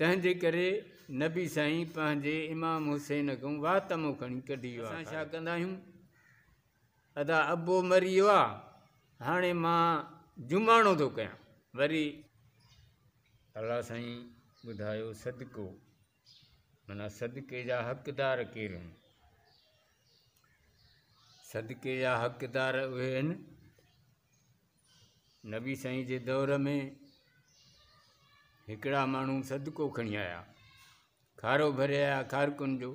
तंहिंजे करे नबी साईं पंहिंजे इमाम हुसैन खां वातमो खणी कढी वियो असां छा कंदा आहियूं अदा अबो मरी वियो आहे हाणे मां जुमाणो थो कयां वरी अला साईं ॿुधायो सदिको माना सदिके जा हक़दार केरु आहिनि सदिके जा हक़दार उहे आहिनि नबी साईं जे दौर में हिकिड़ा माण्हू सदको खणी आया खारो भरे आया कारकुनि जो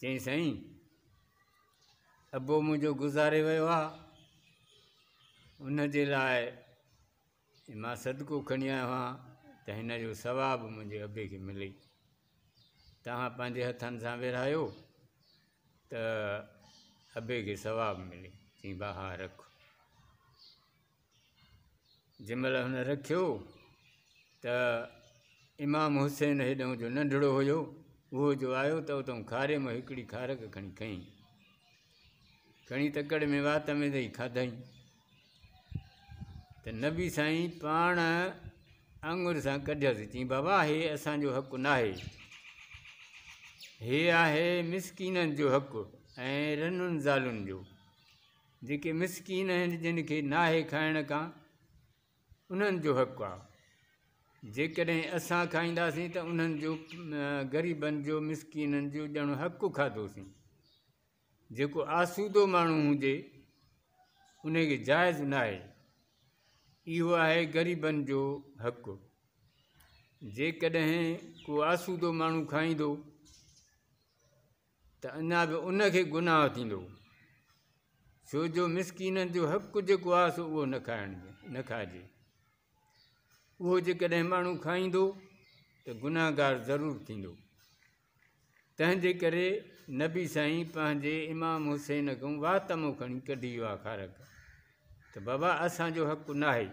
चई साईं अबो मुंहिंजो गुज़ारे वियो आहे उन जे लाइ मां सदको खणी आयो आहियां त हिन जो सवाबु मुंहिंजे अबे खे मिले तव्हां पंहिंजे हथनि सां विरिहायो त अबे खे सवाबु मिले चई बहारख जंहिं महिल हुन रखियो त इमाम हुसैन हेॾो जो नंढड़ो हुयो उहो जो आयो त उतां खारे मां हिकिड़ी खार खणी खईं खणी तकड़ि में वात में ॾेई ई खाधई त नबी साईं पाण आङुर सां कढियसि चई बाबा हे असांजो हक़ु नाहे हे आहे मिसकिननि जो हक़ु ऐं रनुनि ज़ालुनि जो जेके मिसकिन आहिनि जिन खे नाहे खाइण खां उन्हनि जो हक़ु आहे जेकॾहिं असां खाईंदासीं त उन्हनि जो ग़रीबनि जो मिसकिननि जो ॼण हक़ु खाधोसीं जेको आसूदो माण्हू हुजे उनखे जाइज़ न आहे इहो आहे ग़रीबनि जो हक़ु जेकॾहिं को आसूदो माण्हू खाईंदो त अञा बि उन खे गुनाह थींदो छो जो मिसकिननि जो हक़ु जेको आहे सो उहो न खाइण न खाइजे उहो जेकॾहिं माण्हू खाईंदो त गुनाहगार ज़रूरु थींदो तंहिंजे करे नबी साईं पंहिंजे इमाम हुसैन खां वात मां खणी कढी वियो आहे खारक़ त बाबा असांजो हक़ु न आहे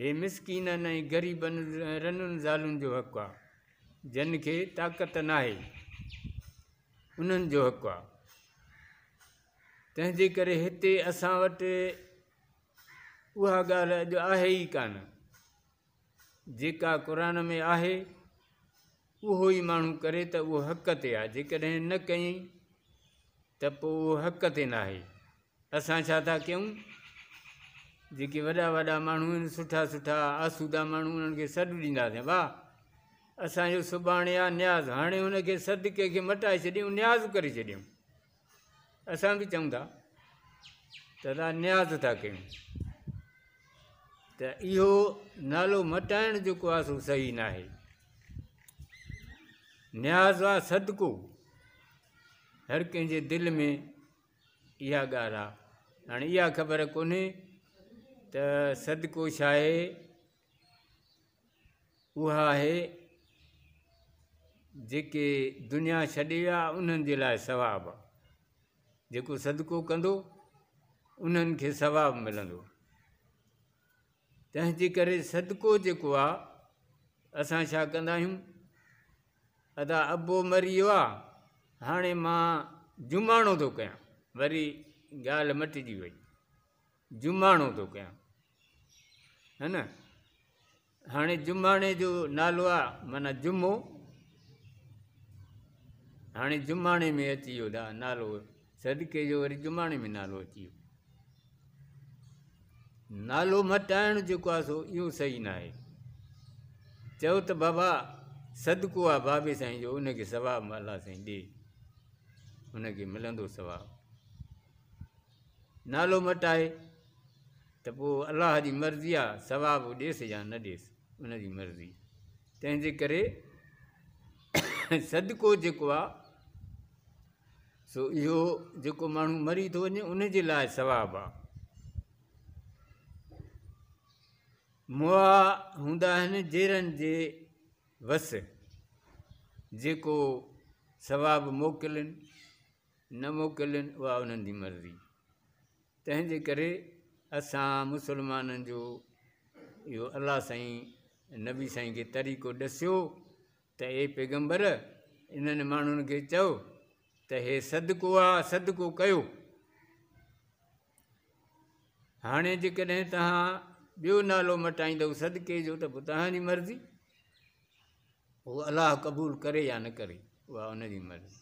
हे मिसकिननि ऐं ग़रीबनि रननि ज़ालुनि जो हक़ु आहे जिन खे ताक़त न आहे उन्हनि जो हक़ु आहे तंहिंजे करे हिते असां वटि उहा ॻाल्हि अॼु आहे ई कान जेका क़रान में आहे उहो ई माण्हू करे त उहो हक़ ते आहे जेकॾहिं न कयईं त पोइ उहो हक़ ते न आहे असां छा था कयूं जेके वॾा वॾा माण्हू आहिनि सुठा सुठा आसूदा माण्हू उन्हनि खे सॾु ॾींदासीं वाह असांजो सुभाणे आहे न्याज़ हाणे हुनखे सॾु कंहिंखे मटाए छॾियूं न्याज़ करे छॾियूं असां बि चऊं था त न्याज़ था कयूं इहो नालो मटाइणु जेको आहे सो सही ना है नहज़ आहे सदको हर कंहिंजे दिलि में इहा ॻाल्हि आहे हाणे इहा ख़बर कोन्हे त सदिको छा आहे उहो आहे जेके दुनिया छॾे आहे उन्हनि जे लाइ सवाबु आहे जेको सदिको कंदो तंहिंजे करे सदिको जेको आहे असां छा कंदा आहियूं अदा अबो मरी वियो आहे हाणे मां जुमाणो थो कयां वरी ॻाल्हि मटिजी वई जुमाणो थो कयां हा न हाणे जुमाणे जो नालो आहे माना जुमो हाणे जुमाणे में अची वियो दादा नालो सदके जो वरी जुमाणे में नालो अची वियो नालो मटाइणु जेको आहे सो इहो सही न आहे चओ त बाबा सदको आहे बाबे साईं जो उनखे सवाबु माला साईं ॾे हुनखे मिलंदो सवाबु नालो मटाए त पोइ अलाह जी मर्ज़ी आहे सवाबु ॾेसि या न ॾेसि उन जी मर्ज़ी तंहिंजे करे सदको जेको आहे सो इहो जेको माण्हू मरी थो वञे उनजे लाइ सवाबु आहे मुआ हूंदा आहिनि जेरनि जे वस जेको सवाबु मोकिलनि न मोकिलनि उहा उन्हनि जी मर्ज़ी तंहिंजे करे असां मुसलमाननि जो इहो अलाह साईं नबी साईं खे तरीक़ो ॾसियो त हे पैगम्बर इन्हनि माण्हुनि खे चओ त हे सदको आहे सदको कयो हाणे जेकॾहिं तव्हां ॿियो नालो मटाईंदव सदिके जो त पोइ तव्हांजी मर्ज़ी उहो अलाह क़बूल करे या न करे उहा उनजी मर्ज़ी